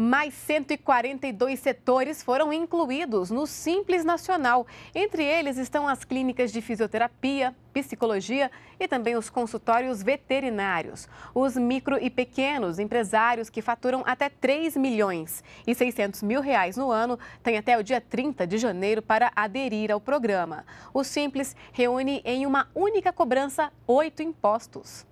mais 142 setores foram incluídos no Simples Nacional. Entre eles estão as clínicas de fisioterapia, psicologia e também os consultórios veterinários. Os micro e pequenos empresários que faturam até 3 milhões e 600 mil reais no ano têm até o dia 30 de janeiro para aderir ao programa. O Simples reúne em uma única cobrança oito impostos.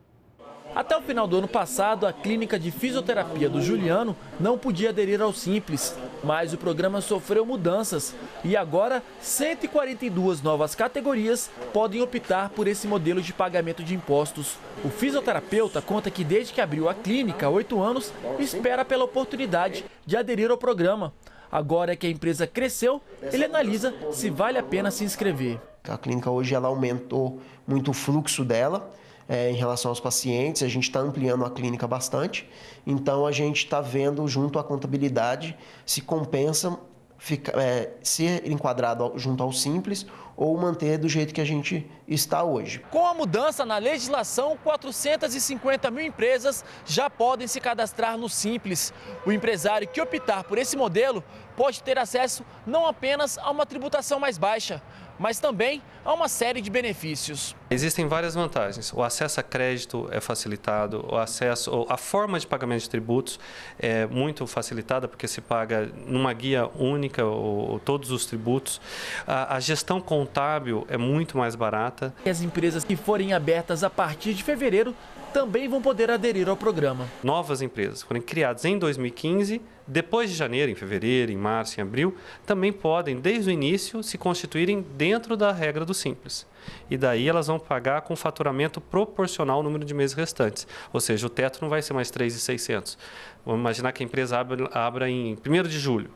Até o final do ano passado, a clínica de fisioterapia do Juliano não podia aderir ao Simples, mas o programa sofreu mudanças e agora 142 novas categorias podem optar por esse modelo de pagamento de impostos. O fisioterapeuta conta que desde que abriu a clínica há oito anos, espera pela oportunidade de aderir ao programa. Agora é que a empresa cresceu, ele analisa se vale a pena se inscrever. A clínica hoje ela aumentou muito o fluxo dela é, em relação aos pacientes, a gente está ampliando a clínica bastante, então a gente está vendo junto à contabilidade se compensa fica, é, ser enquadrado junto ao simples ou manter do jeito que a gente está hoje. Com a mudança na legislação, 450 mil empresas já podem se cadastrar no Simples. O empresário que optar por esse modelo pode ter acesso não apenas a uma tributação mais baixa, mas também a uma série de benefícios. Existem várias vantagens. O acesso a crédito é facilitado, o acesso, a forma de pagamento de tributos é muito facilitada porque se paga numa guia única ou, todos os tributos. A, a gestão contábil contábil é muito mais barata. As empresas que forem abertas a partir de fevereiro também vão poder aderir ao programa. Novas empresas forem criadas em 2015, depois de janeiro, em fevereiro, em março, em abril, também podem, desde o início, se constituírem dentro da regra do Simples. E daí elas vão pagar com faturamento proporcional ao número de meses restantes. Ou seja, o teto não vai ser mais 3,600. Vamos imaginar que a empresa abra, abra em 1 de julho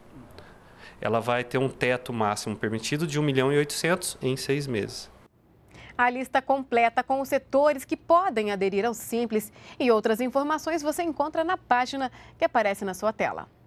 ela vai ter um teto máximo permitido de 1 milhão e 800 em seis meses. A lista completa com os setores que podem aderir ao Simples e outras informações você encontra na página que aparece na sua tela.